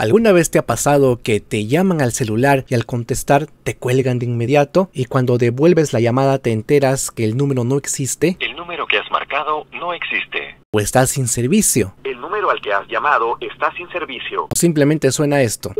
¿Alguna vez te ha pasado que te llaman al celular y al contestar te cuelgan de inmediato y cuando devuelves la llamada te enteras que el número no existe? El número que has marcado no existe. ¿O estás sin servicio? El número al que has llamado está sin servicio. simplemente suena esto.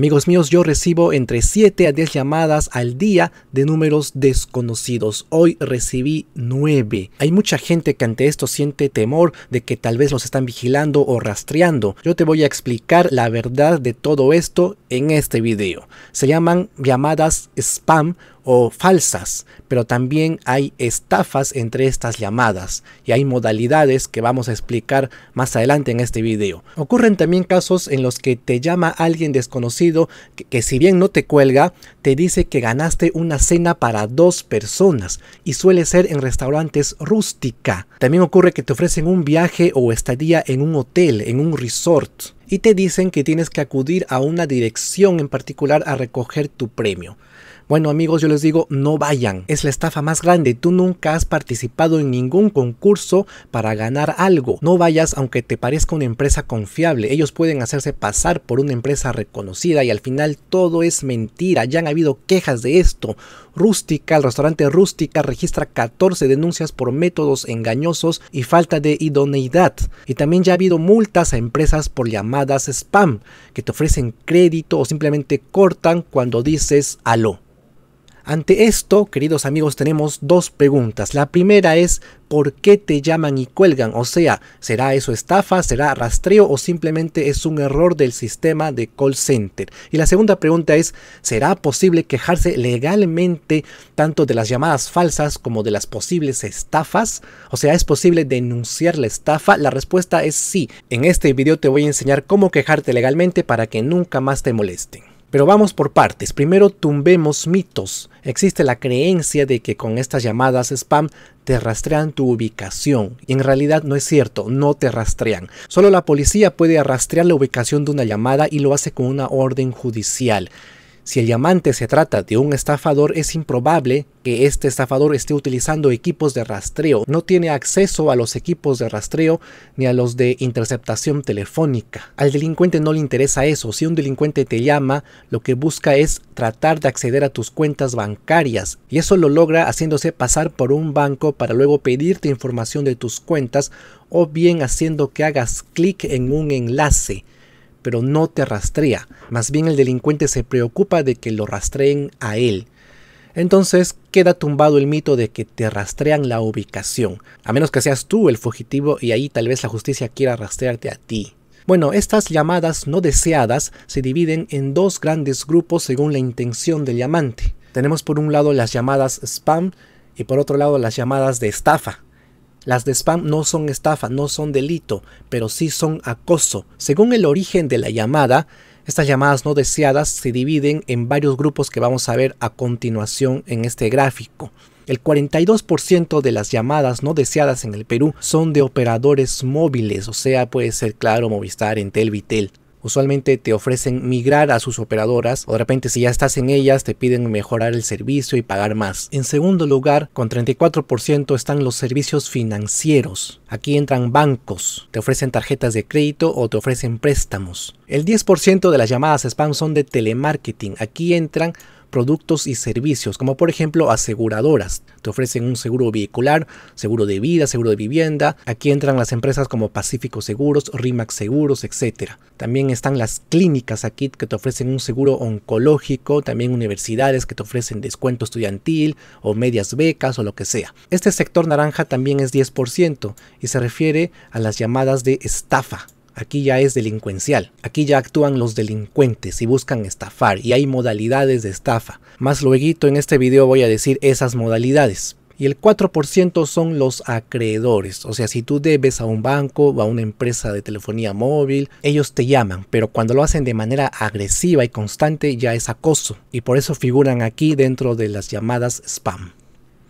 Amigos míos, yo recibo entre 7 a 10 llamadas al día de números desconocidos. Hoy recibí 9. Hay mucha gente que ante esto siente temor de que tal vez los están vigilando o rastreando. Yo te voy a explicar la verdad de todo esto en este video. Se llaman llamadas spam o falsas, pero también hay estafas entre estas llamadas y hay modalidades que vamos a explicar más adelante en este video. Ocurren también casos en los que te llama alguien desconocido que, si bien no te cuelga, te dice que ganaste una cena para dos personas y suele ser en restaurantes rústica. También ocurre que te ofrecen un viaje o estadía en un hotel, en un resort y te dicen que tienes que acudir a una dirección en particular a recoger tu premio. Bueno amigos, yo les digo, no vayan. Es la estafa más grande. Tú nunca has participado en ningún concurso para ganar algo. No vayas aunque te parezca una empresa confiable. Ellos pueden hacerse pasar por una empresa reconocida y al final todo es mentira. Ya han habido quejas de esto. Rústica, el restaurante Rústica registra 14 denuncias por métodos engañosos y falta de idoneidad. Y también ya ha habido multas a empresas por llamadas spam que te ofrecen crédito o simplemente cortan cuando dices aló. Ante esto, queridos amigos, tenemos dos preguntas. La primera es, ¿por qué te llaman y cuelgan? O sea, ¿será eso estafa, será rastreo o simplemente es un error del sistema de call center? Y la segunda pregunta es, ¿será posible quejarse legalmente tanto de las llamadas falsas como de las posibles estafas? O sea, ¿es posible denunciar la estafa? La respuesta es sí. En este video te voy a enseñar cómo quejarte legalmente para que nunca más te molesten. Pero vamos por partes. Primero tumbemos mitos. Existe la creencia de que con estas llamadas spam te rastrean tu ubicación. en realidad no es cierto, no te rastrean. Solo la policía puede rastrear la ubicación de una llamada y lo hace con una orden judicial. Si el llamante se trata de un estafador, es improbable que este estafador esté utilizando equipos de rastreo. No tiene acceso a los equipos de rastreo ni a los de interceptación telefónica. Al delincuente no le interesa eso. Si un delincuente te llama, lo que busca es tratar de acceder a tus cuentas bancarias. Y eso lo logra haciéndose pasar por un banco para luego pedirte información de tus cuentas o bien haciendo que hagas clic en un enlace pero no te rastrea. Más bien el delincuente se preocupa de que lo rastreen a él. Entonces queda tumbado el mito de que te rastrean la ubicación, a menos que seas tú el fugitivo y ahí tal vez la justicia quiera rastrearte a ti. Bueno, estas llamadas no deseadas se dividen en dos grandes grupos según la intención del llamante. Tenemos por un lado las llamadas spam y por otro lado las llamadas de estafa. Las de spam no son estafa, no son delito, pero sí son acoso. Según el origen de la llamada, estas llamadas no deseadas se dividen en varios grupos que vamos a ver a continuación en este gráfico. El 42% de las llamadas no deseadas en el Perú son de operadores móviles, o sea, puede ser Claro, Movistar, Entel, Vitel usualmente te ofrecen migrar a sus operadoras o de repente si ya estás en ellas te piden mejorar el servicio y pagar más. En segundo lugar, con 34% están los servicios financieros. Aquí entran bancos, te ofrecen tarjetas de crédito o te ofrecen préstamos. El 10% de las llamadas spam son de telemarketing. Aquí entran productos y servicios, como por ejemplo aseguradoras. Te ofrecen un seguro vehicular, seguro de vida, seguro de vivienda. Aquí entran las empresas como Pacífico Seguros, RIMAX Seguros, etc. También están las clínicas aquí que te ofrecen un seguro oncológico, también universidades que te ofrecen descuento estudiantil o medias becas o lo que sea. Este sector naranja también es 10% y se refiere a las llamadas de estafa Aquí ya es delincuencial. Aquí ya actúan los delincuentes y buscan estafar y hay modalidades de estafa. Más luego en este video voy a decir esas modalidades y el 4% son los acreedores. O sea, si tú debes a un banco o a una empresa de telefonía móvil, ellos te llaman, pero cuando lo hacen de manera agresiva y constante ya es acoso y por eso figuran aquí dentro de las llamadas spam.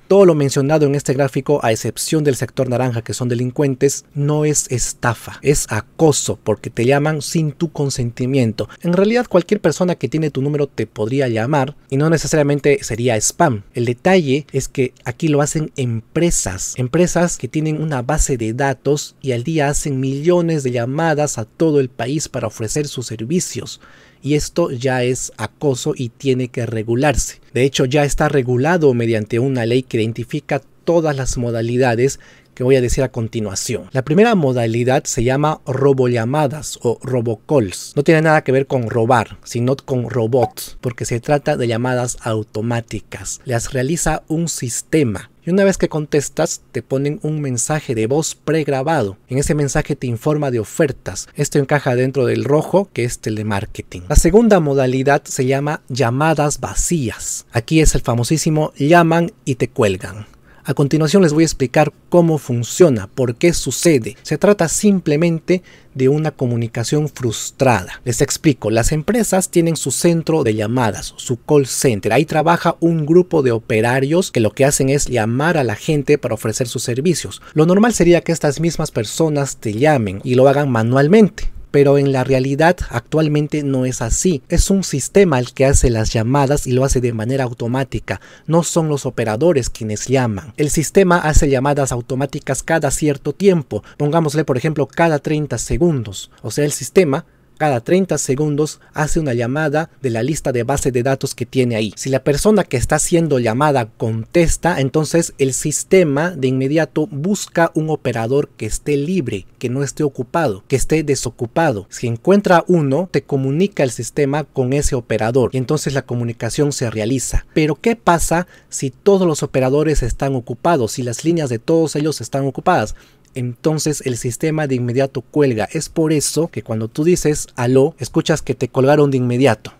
Todo lo mencionado en este gráfico, a excepción del sector naranja que son delincuentes, no es estafa, es acoso porque te llaman sin tu consentimiento. En realidad cualquier persona que tiene tu número te podría llamar y no necesariamente sería spam. El detalle es que aquí lo hacen empresas, empresas que tienen una base de datos y al día hacen millones de llamadas a todo el país para ofrecer sus servicios y esto ya es acoso y tiene que regularse. De hecho, ya está regulado mediante una ley que identifica todas las modalidades que voy a decir a continuación. La primera modalidad se llama robollamadas o robocalls. No tiene nada que ver con robar, sino con robots, porque se trata de llamadas automáticas. Las realiza un sistema y una vez que contestas te ponen un mensaje de voz pregrabado. En ese mensaje te informa de ofertas. Esto encaja dentro del rojo que es telemarketing. La segunda modalidad se llama llamadas vacías. Aquí es el famosísimo llaman y te cuelgan. A continuación les voy a explicar cómo funciona, por qué sucede. Se trata simplemente de una comunicación frustrada. Les explico, las empresas tienen su centro de llamadas, su call center. Ahí trabaja un grupo de operarios que lo que hacen es llamar a la gente para ofrecer sus servicios. Lo normal sería que estas mismas personas te llamen y lo hagan manualmente pero en la realidad actualmente no es así. Es un sistema el que hace las llamadas y lo hace de manera automática, no son los operadores quienes llaman. El sistema hace llamadas automáticas cada cierto tiempo, pongámosle por ejemplo cada 30 segundos, o sea el sistema cada 30 segundos hace una llamada de la lista de base de datos que tiene ahí. Si la persona que está siendo llamada contesta, entonces el sistema de inmediato busca un operador que esté libre, que no esté ocupado, que esté desocupado. Si encuentra uno, te comunica el sistema con ese operador y entonces la comunicación se realiza. Pero ¿qué pasa si todos los operadores están ocupados, si las líneas de todos ellos están ocupadas? entonces el sistema de inmediato cuelga. Es por eso que cuando tú dices aló, escuchas que te colgaron de inmediato.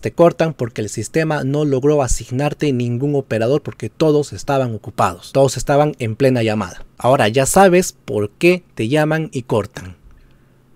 Te cortan porque el sistema no logró asignarte ningún operador porque todos estaban ocupados, todos estaban en plena llamada. Ahora ya sabes por qué te llaman y cortan.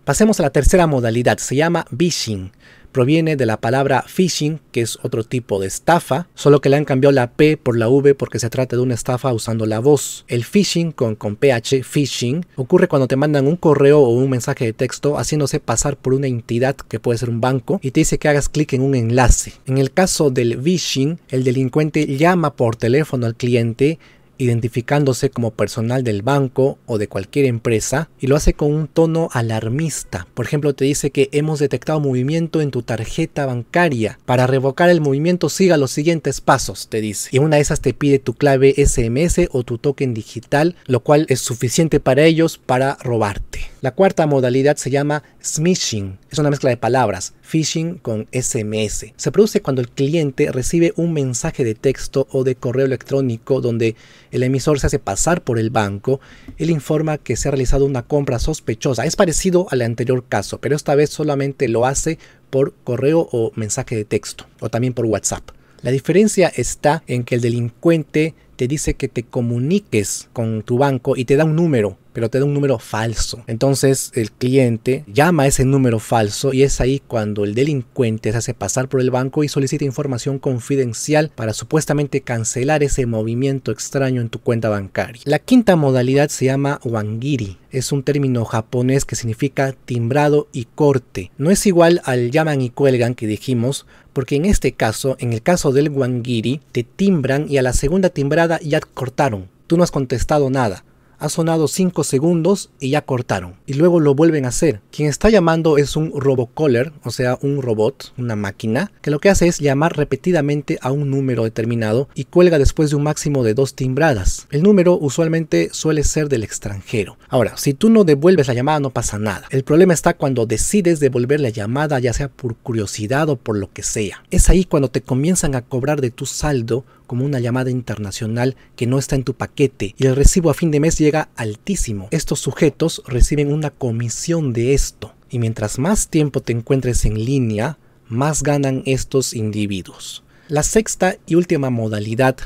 Pasemos a la tercera modalidad, se llama vishing proviene de la palabra phishing, que es otro tipo de estafa, solo que le han cambiado la P por la V porque se trata de una estafa usando la voz. El phishing con, PH, phishing, ocurre cuando te mandan un correo o un mensaje de texto haciéndose pasar por una entidad que puede ser un banco y te dice que hagas clic en un enlace. En el caso del phishing, el delincuente llama por teléfono al cliente identificándose como personal del banco o de cualquier empresa, y lo hace con un tono alarmista. Por ejemplo, te dice que hemos detectado movimiento en tu tarjeta bancaria. Para revocar el movimiento siga los siguientes pasos, te dice. Y una de esas te pide tu clave SMS o tu token digital, lo cual es suficiente para ellos para robarte. La cuarta modalidad se llama smishing. Es una mezcla de palabras phishing con SMS. Se produce cuando el cliente recibe un mensaje de texto o de correo electrónico donde el emisor se hace pasar por el banco y le informa que se ha realizado una compra sospechosa. Es parecido al anterior caso, pero esta vez solamente lo hace por correo o mensaje de texto o también por WhatsApp. La diferencia está en que el delincuente te dice que te comuniques con tu banco y te da un número pero te da un número falso. Entonces el cliente llama a ese número falso y es ahí cuando el delincuente se hace pasar por el banco y solicita información confidencial para supuestamente cancelar ese movimiento extraño en tu cuenta bancaria. La quinta modalidad se llama wangiri. Es un término japonés que significa timbrado y corte. No es igual al llaman y cuelgan que dijimos, porque en este caso, en el caso del wangiri, te timbran y a la segunda timbrada ya cortaron. Tú no has contestado nada ha sonado 5 segundos y ya cortaron. Y luego lo vuelven a hacer. Quien está llamando es un robocaller, o sea, un robot, una máquina, que lo que hace es llamar repetidamente a un número determinado y cuelga después de un máximo de dos timbradas. El número usualmente suele ser del extranjero. Ahora, si tú no devuelves la llamada no pasa nada. El problema está cuando decides devolver la llamada ya sea por curiosidad o por lo que sea. Es ahí cuando te comienzan a cobrar de tu saldo como una llamada internacional que no está en tu paquete y el recibo a fin de mes llega altísimo. Estos sujetos reciben una comisión de esto y mientras más tiempo te encuentres en línea, más ganan estos individuos. La sexta y última modalidad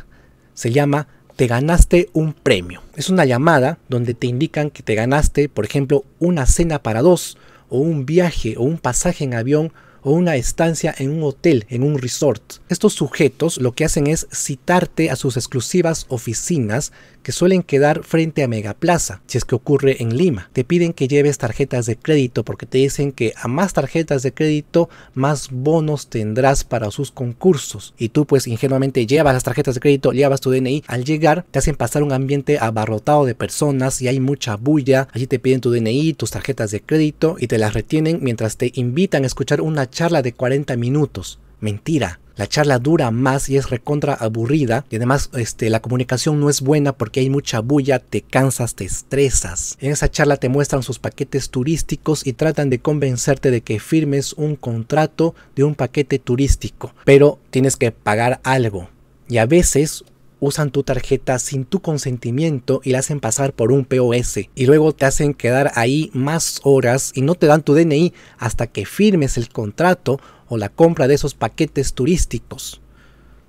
se llama te ganaste un premio. Es una llamada donde te indican que te ganaste, por ejemplo, una cena para dos o un viaje o un pasaje en avión o una estancia en un hotel, en un resort. Estos sujetos lo que hacen es citarte a sus exclusivas oficinas que suelen quedar frente a Megaplaza, si es que ocurre en Lima. Te piden que lleves tarjetas de crédito porque te dicen que a más tarjetas de crédito, más bonos tendrás para sus concursos. Y tú pues ingenuamente llevas las tarjetas de crédito, llevas tu DNI. Al llegar te hacen pasar un ambiente abarrotado de personas y hay mucha bulla. Allí te piden tu DNI, tus tarjetas de crédito y te las retienen mientras te invitan a escuchar una charla de 40 minutos. Mentira. La charla dura más y es recontra aburrida. Y además este, la comunicación no es buena porque hay mucha bulla, te cansas, te estresas. En esa charla te muestran sus paquetes turísticos y tratan de convencerte de que firmes un contrato de un paquete turístico. Pero tienes que pagar algo. Y a veces usan tu tarjeta sin tu consentimiento y la hacen pasar por un POS y luego te hacen quedar ahí más horas y no te dan tu DNI hasta que firmes el contrato o la compra de esos paquetes turísticos.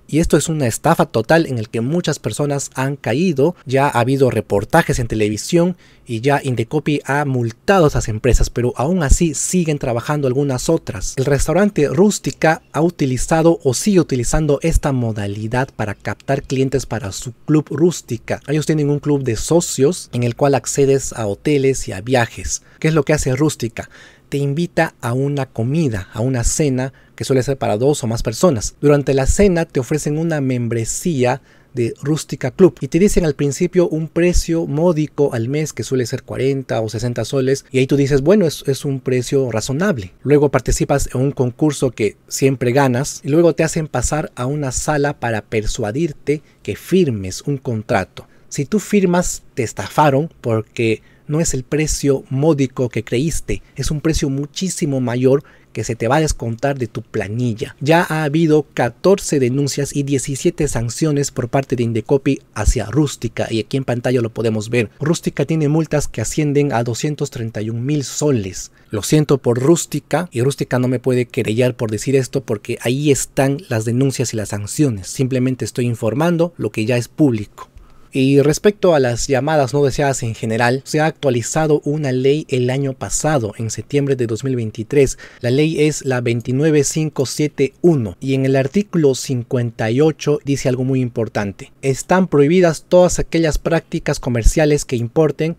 Y esto es una estafa total en el que muchas personas han caído. Ya ha habido reportajes en televisión y ya Indecopy ha multado a esas empresas, pero aún así siguen trabajando algunas otras. El restaurante Rústica ha utilizado o sigue utilizando esta modalidad para captar clientes para su club Rústica. Ellos tienen un club de socios en el cual accedes a hoteles y a viajes. ¿Qué es lo que hace Rústica? te invita a una comida, a una cena que suele ser para dos o más personas. Durante la cena te ofrecen una membresía de Rústica Club y te dicen al principio un precio módico al mes que suele ser 40 o 60 soles y ahí tú dices bueno es, es un precio razonable luego participas en un concurso que siempre ganas y luego te hacen pasar a una sala para persuadirte que firmes un contrato si tú firmas te estafaron porque no es el precio módico que creíste, es un precio muchísimo mayor que se te va a descontar de tu planilla. Ya ha habido 14 denuncias y 17 sanciones por parte de Indecopy hacia Rústica y aquí en pantalla lo podemos ver. Rústica tiene multas que ascienden a 231 mil soles. Lo siento por Rústica y Rústica no me puede querellar por decir esto porque ahí están las denuncias y las sanciones. Simplemente estoy informando lo que ya es público. Y respecto a las llamadas no deseadas en general, se ha actualizado una ley el año pasado, en septiembre de 2023. La ley es la 29571 y en el artículo 58 dice algo muy importante. Están prohibidas todas aquellas prácticas comerciales que importen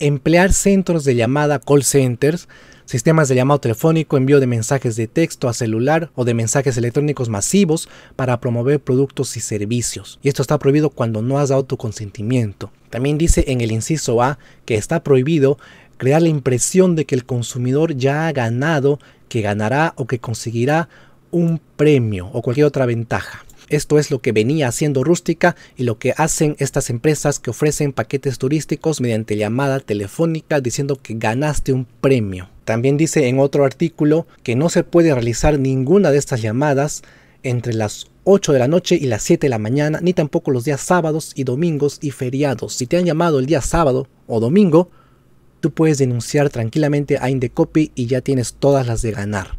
emplear centros de llamada call centers sistemas de llamado telefónico, envío de mensajes de texto a celular o de mensajes electrónicos masivos para promover productos y servicios. Y esto está prohibido cuando no has dado tu consentimiento. También dice en el inciso A que está prohibido crear la impresión de que el consumidor ya ha ganado, que ganará o que conseguirá un premio o cualquier otra ventaja. Esto es lo que venía haciendo Rústica y lo que hacen estas empresas que ofrecen paquetes turísticos mediante llamada telefónica diciendo que ganaste un premio. También dice en otro artículo que no se puede realizar ninguna de estas llamadas entre las 8 de la noche y las 7 de la mañana, ni tampoco los días sábados y domingos y feriados. Si te han llamado el día sábado o domingo, tú puedes denunciar tranquilamente a Indecopy y ya tienes todas las de ganar.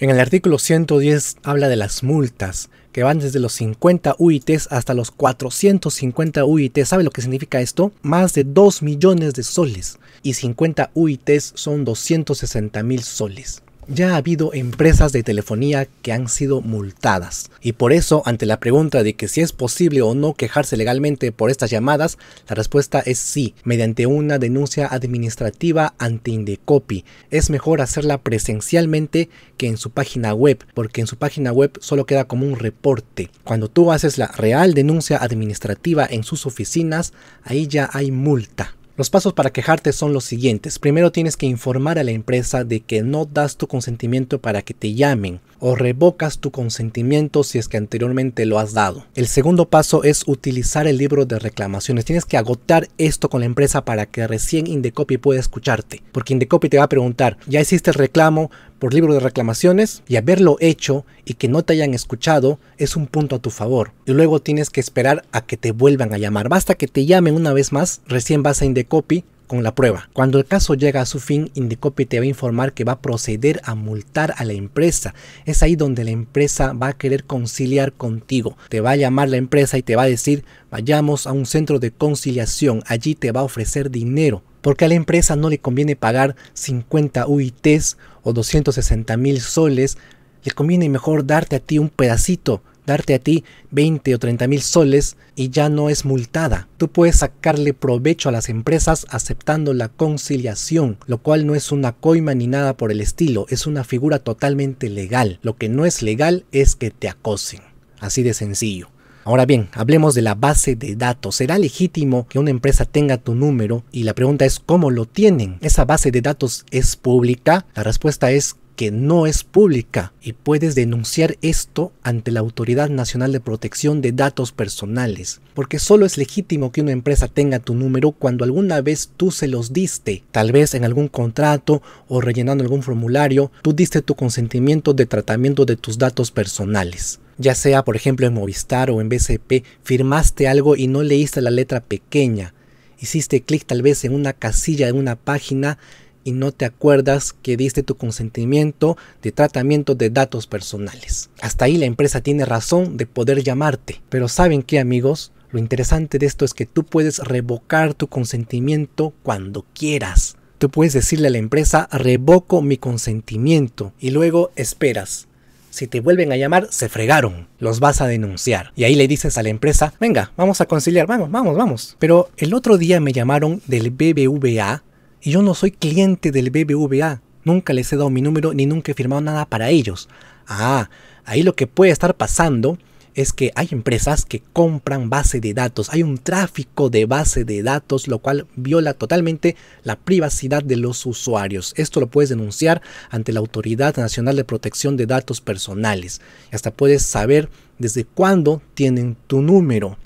En el artículo 110 habla de las multas, que van desde los 50 UITs hasta los 450 UITs. ¿Sabe lo que significa esto? Más de 2 millones de soles. Y 50 UITs son 260 mil soles. Ya ha habido empresas de telefonía que han sido multadas y por eso ante la pregunta de que si es posible o no quejarse legalmente por estas llamadas, la respuesta es sí, mediante una denuncia administrativa ante Indecopi. Es mejor hacerla presencialmente que en su página web, porque en su página web solo queda como un reporte. Cuando tú haces la real denuncia administrativa en sus oficinas, ahí ya hay multa. Los pasos para quejarte son los siguientes. Primero tienes que informar a la empresa de que no das tu consentimiento para que te llamen o revocas tu consentimiento si es que anteriormente lo has dado. El segundo paso es utilizar el libro de reclamaciones. Tienes que agotar esto con la empresa para que recién Indecopy pueda escucharte. Porque Indecopy te va a preguntar, ¿ya hiciste el reclamo por libro de reclamaciones? Y haberlo hecho y que no te hayan escuchado es un punto a tu favor. Y luego tienes que esperar a que te vuelvan a llamar. Basta que te llamen una vez más, recién vas a Indecopy con la prueba. Cuando el caso llega a su fin, Indecopy te va a informar que va a proceder a multar a la empresa. Es ahí donde la empresa va a querer conciliar contigo. Te va a llamar la empresa y te va a decir, vayamos a un centro de conciliación, allí te va a ofrecer dinero. Porque a la empresa no le conviene pagar 50 UITs o 260 mil soles le conviene mejor darte a ti un pedacito, darte a ti 20 o 30 mil soles y ya no es multada. Tú puedes sacarle provecho a las empresas aceptando la conciliación, lo cual no es una coima ni nada por el estilo, es una figura totalmente legal. Lo que no es legal es que te acosen. Así de sencillo. Ahora bien, hablemos de la base de datos. ¿Será legítimo que una empresa tenga tu número? Y la pregunta es, ¿cómo lo tienen? ¿Esa base de datos es pública? La respuesta es que no es pública y puedes denunciar esto ante la Autoridad Nacional de Protección de Datos Personales, porque solo es legítimo que una empresa tenga tu número cuando alguna vez tú se los diste, tal vez en algún contrato o rellenando algún formulario, tú diste tu consentimiento de tratamiento de tus datos personales. Ya sea, por ejemplo, en Movistar o en BCP, firmaste algo y no leíste la letra pequeña, hiciste clic tal vez en una casilla de una página y no te acuerdas que diste tu consentimiento de tratamiento de datos personales. Hasta ahí la empresa tiene razón de poder llamarte. Pero ¿saben qué amigos? Lo interesante de esto es que tú puedes revocar tu consentimiento cuando quieras. Tú puedes decirle a la empresa revoco mi consentimiento y luego esperas. Si te vuelven a llamar, se fregaron. Los vas a denunciar. Y ahí le dices a la empresa, venga, vamos a conciliar, vamos, vamos, vamos. Pero el otro día me llamaron del BBVA y yo no soy cliente del BBVA. Nunca les he dado mi número ni nunca he firmado nada para ellos. Ah, ahí lo que puede estar pasando es que hay empresas que compran base de datos, hay un tráfico de base de datos, lo cual viola totalmente la privacidad de los usuarios. Esto lo puedes denunciar ante la Autoridad Nacional de Protección de Datos Personales. Hasta puedes saber desde cuándo tienen tu número.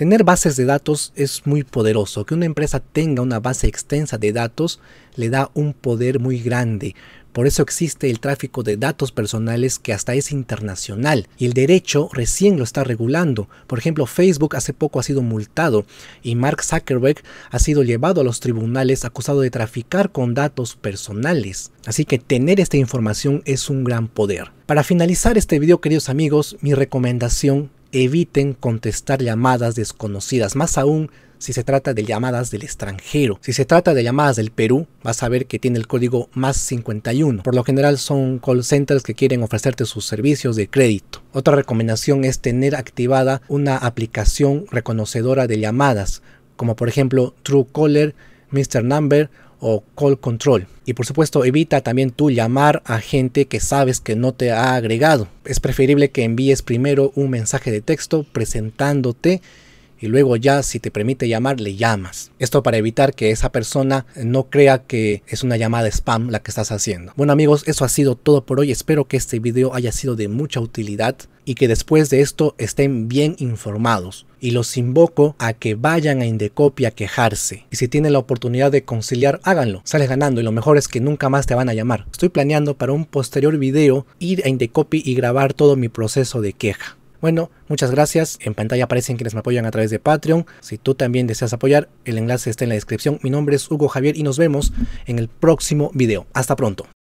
Tener bases de datos es muy poderoso. Que una empresa tenga una base extensa de datos le da un poder muy grande. Por eso existe el tráfico de datos personales que hasta es internacional y el derecho recién lo está regulando. Por ejemplo, Facebook hace poco ha sido multado y Mark Zuckerberg ha sido llevado a los tribunales acusado de traficar con datos personales. Así que tener esta información es un gran poder. Para finalizar este video, queridos amigos, mi recomendación eviten contestar llamadas desconocidas, más aún si se trata de llamadas del extranjero. Si se trata de llamadas del Perú, vas a ver que tiene el código más 51. Por lo general son call centers que quieren ofrecerte sus servicios de crédito. Otra recomendación es tener activada una aplicación reconocedora de llamadas, como por ejemplo Truecaller, Mr. Number o call control. Y por supuesto evita también tú llamar a gente que sabes que no te ha agregado. Es preferible que envíes primero un mensaje de texto presentándote y luego ya si te permite llamar, le llamas. Esto para evitar que esa persona no crea que es una llamada spam la que estás haciendo. Bueno amigos, eso ha sido todo por hoy. Espero que este video haya sido de mucha utilidad y que después de esto estén bien informados. Y los invoco a que vayan a Indecopy a quejarse. Y si tienen la oportunidad de conciliar, háganlo. Sales ganando y lo mejor es que nunca más te van a llamar. Estoy planeando para un posterior video ir a Indecopy y grabar todo mi proceso de queja. Bueno, muchas gracias. En pantalla aparecen quienes me apoyan a través de Patreon. Si tú también deseas apoyar, el enlace está en la descripción. Mi nombre es Hugo Javier y nos vemos en el próximo video. Hasta pronto.